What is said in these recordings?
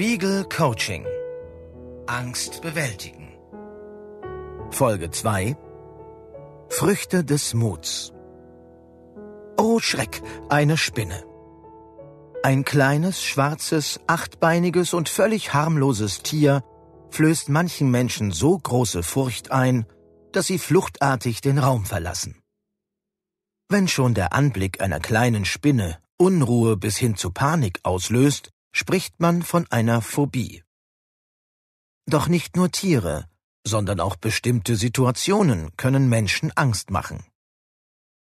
Spiegel Coaching. Angst bewältigen. Folge 2. Früchte des Muts. Oh Schreck, eine Spinne. Ein kleines, schwarzes, achtbeiniges und völlig harmloses Tier flößt manchen Menschen so große Furcht ein, dass sie fluchtartig den Raum verlassen. Wenn schon der Anblick einer kleinen Spinne Unruhe bis hin zu Panik auslöst, spricht man von einer Phobie. Doch nicht nur Tiere, sondern auch bestimmte Situationen können Menschen Angst machen.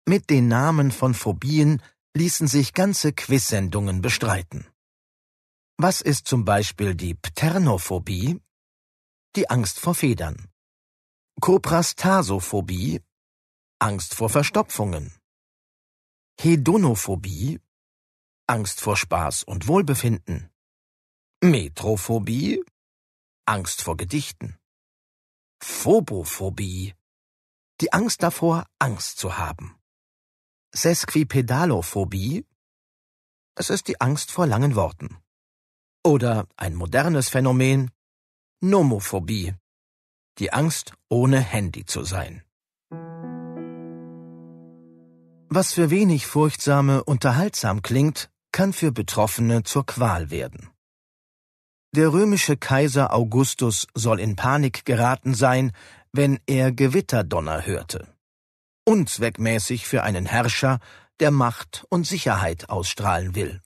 Mit den Namen von Phobien ließen sich ganze Quizsendungen bestreiten. Was ist zum Beispiel die Pternophobie? Die Angst vor Federn. Koprastasophobie, Angst vor Verstopfungen. Hedonophobie, Angst vor Spaß und Wohlbefinden. Metrophobie, Angst vor Gedichten. Phobophobie, die Angst davor, Angst zu haben. Sesquipedalophobie, es ist die Angst vor langen Worten. Oder ein modernes Phänomen, Nomophobie, die Angst, ohne Handy zu sein. Was für wenig furchtsame unterhaltsam klingt, kann für Betroffene zur Qual werden. Der römische Kaiser Augustus soll in Panik geraten sein, wenn er Gewitterdonner hörte. Unzweckmäßig für einen Herrscher, der Macht und Sicherheit ausstrahlen will.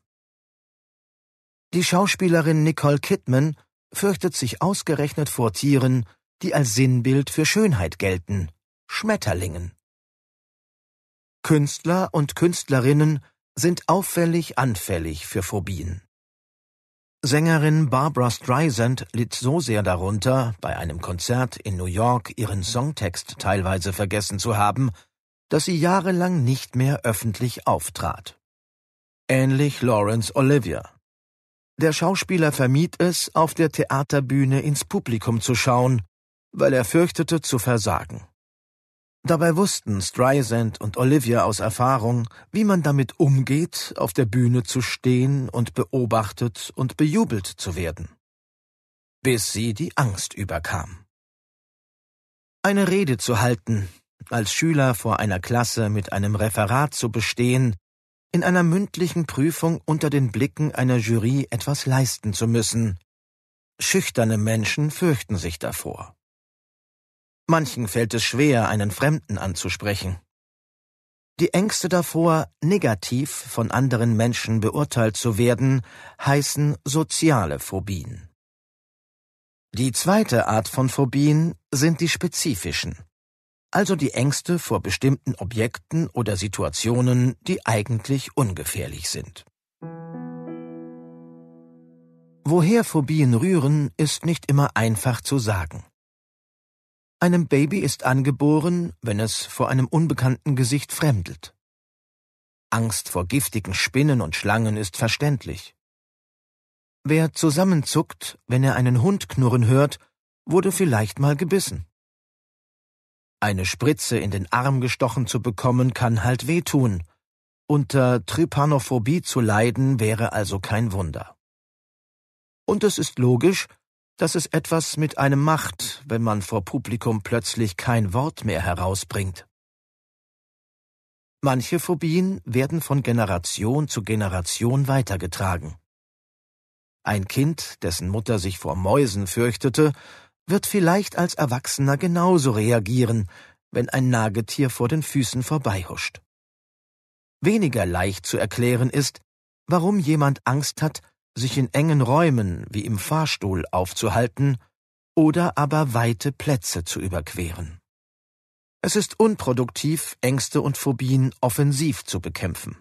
Die Schauspielerin Nicole Kidman fürchtet sich ausgerechnet vor Tieren, die als Sinnbild für Schönheit gelten, Schmetterlingen. Künstler und Künstlerinnen sind auffällig anfällig für Phobien. Sängerin Barbara Streisand litt so sehr darunter, bei einem Konzert in New York ihren Songtext teilweise vergessen zu haben, dass sie jahrelang nicht mehr öffentlich auftrat. Ähnlich Lawrence Olivier. Der Schauspieler vermied es, auf der Theaterbühne ins Publikum zu schauen, weil er fürchtete zu versagen. Dabei wussten Streisand und Olivia aus Erfahrung, wie man damit umgeht, auf der Bühne zu stehen und beobachtet und bejubelt zu werden. Bis sie die Angst überkam. Eine Rede zu halten, als Schüler vor einer Klasse mit einem Referat zu bestehen, in einer mündlichen Prüfung unter den Blicken einer Jury etwas leisten zu müssen. Schüchterne Menschen fürchten sich davor. Manchen fällt es schwer, einen Fremden anzusprechen. Die Ängste davor, negativ von anderen Menschen beurteilt zu werden, heißen soziale Phobien. Die zweite Art von Phobien sind die spezifischen, also die Ängste vor bestimmten Objekten oder Situationen, die eigentlich ungefährlich sind. Woher Phobien rühren, ist nicht immer einfach zu sagen. Einem Baby ist angeboren, wenn es vor einem unbekannten Gesicht fremdelt. Angst vor giftigen Spinnen und Schlangen ist verständlich. Wer zusammenzuckt, wenn er einen Hund knurren hört, wurde vielleicht mal gebissen. Eine Spritze in den Arm gestochen zu bekommen, kann halt wehtun. Unter Trypanophobie zu leiden wäre also kein Wunder. Und es ist logisch, dass es etwas mit einem macht, wenn man vor Publikum plötzlich kein Wort mehr herausbringt. Manche Phobien werden von Generation zu Generation weitergetragen. Ein Kind, dessen Mutter sich vor Mäusen fürchtete, wird vielleicht als Erwachsener genauso reagieren, wenn ein Nagetier vor den Füßen vorbeihuscht. Weniger leicht zu erklären ist, warum jemand Angst hat, sich in engen Räumen wie im Fahrstuhl aufzuhalten oder aber weite Plätze zu überqueren. Es ist unproduktiv, Ängste und Phobien offensiv zu bekämpfen.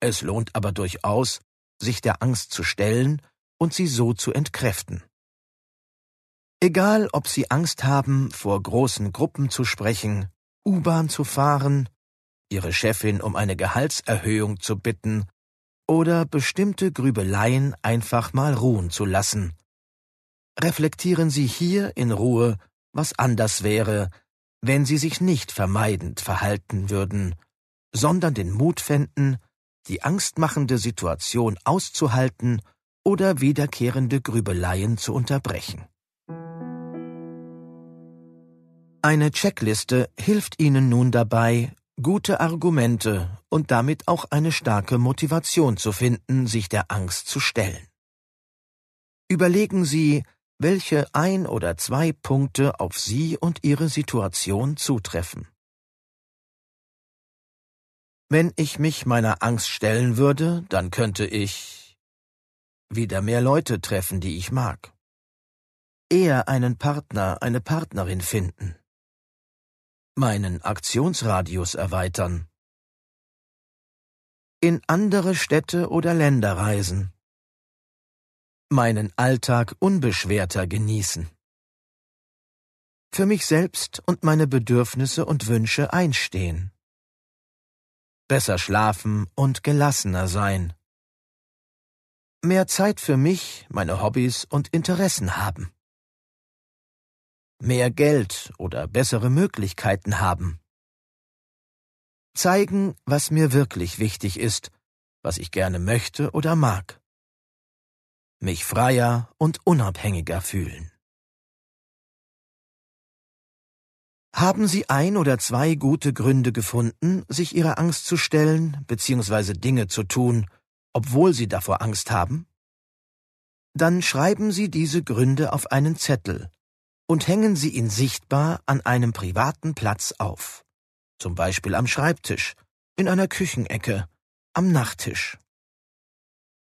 Es lohnt aber durchaus, sich der Angst zu stellen und sie so zu entkräften. Egal, ob Sie Angst haben, vor großen Gruppen zu sprechen, U-Bahn zu fahren, Ihre Chefin um eine Gehaltserhöhung zu bitten oder bestimmte Grübeleien einfach mal ruhen zu lassen. Reflektieren Sie hier in Ruhe, was anders wäre, wenn Sie sich nicht vermeidend verhalten würden, sondern den Mut fänden, die angstmachende Situation auszuhalten oder wiederkehrende Grübeleien zu unterbrechen. Eine Checkliste hilft Ihnen nun dabei, gute Argumente und damit auch eine starke Motivation zu finden, sich der Angst zu stellen. Überlegen Sie, welche ein oder zwei Punkte auf Sie und Ihre Situation zutreffen. Wenn ich mich meiner Angst stellen würde, dann könnte ich wieder mehr Leute treffen, die ich mag, eher einen Partner, eine Partnerin finden, meinen Aktionsradius erweitern. In andere Städte oder Länder reisen. Meinen Alltag unbeschwerter genießen. Für mich selbst und meine Bedürfnisse und Wünsche einstehen. Besser schlafen und gelassener sein. Mehr Zeit für mich, meine Hobbys und Interessen haben mehr Geld oder bessere Möglichkeiten haben. Zeigen, was mir wirklich wichtig ist, was ich gerne möchte oder mag. Mich freier und unabhängiger fühlen. Haben Sie ein oder zwei gute Gründe gefunden, sich Ihrer Angst zu stellen bzw. Dinge zu tun, obwohl Sie davor Angst haben? Dann schreiben Sie diese Gründe auf einen Zettel und hängen sie ihn sichtbar an einem privaten Platz auf. Zum Beispiel am Schreibtisch, in einer Küchenecke, am Nachttisch.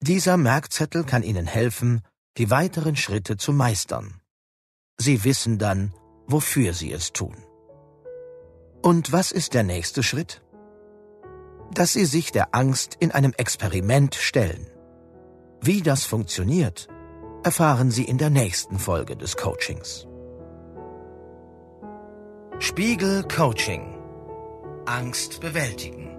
Dieser Merkzettel kann Ihnen helfen, die weiteren Schritte zu meistern. Sie wissen dann, wofür Sie es tun. Und was ist der nächste Schritt? Dass Sie sich der Angst in einem Experiment stellen. Wie das funktioniert, erfahren Sie in der nächsten Folge des Coachings. Spiegel Coaching. Angst bewältigen.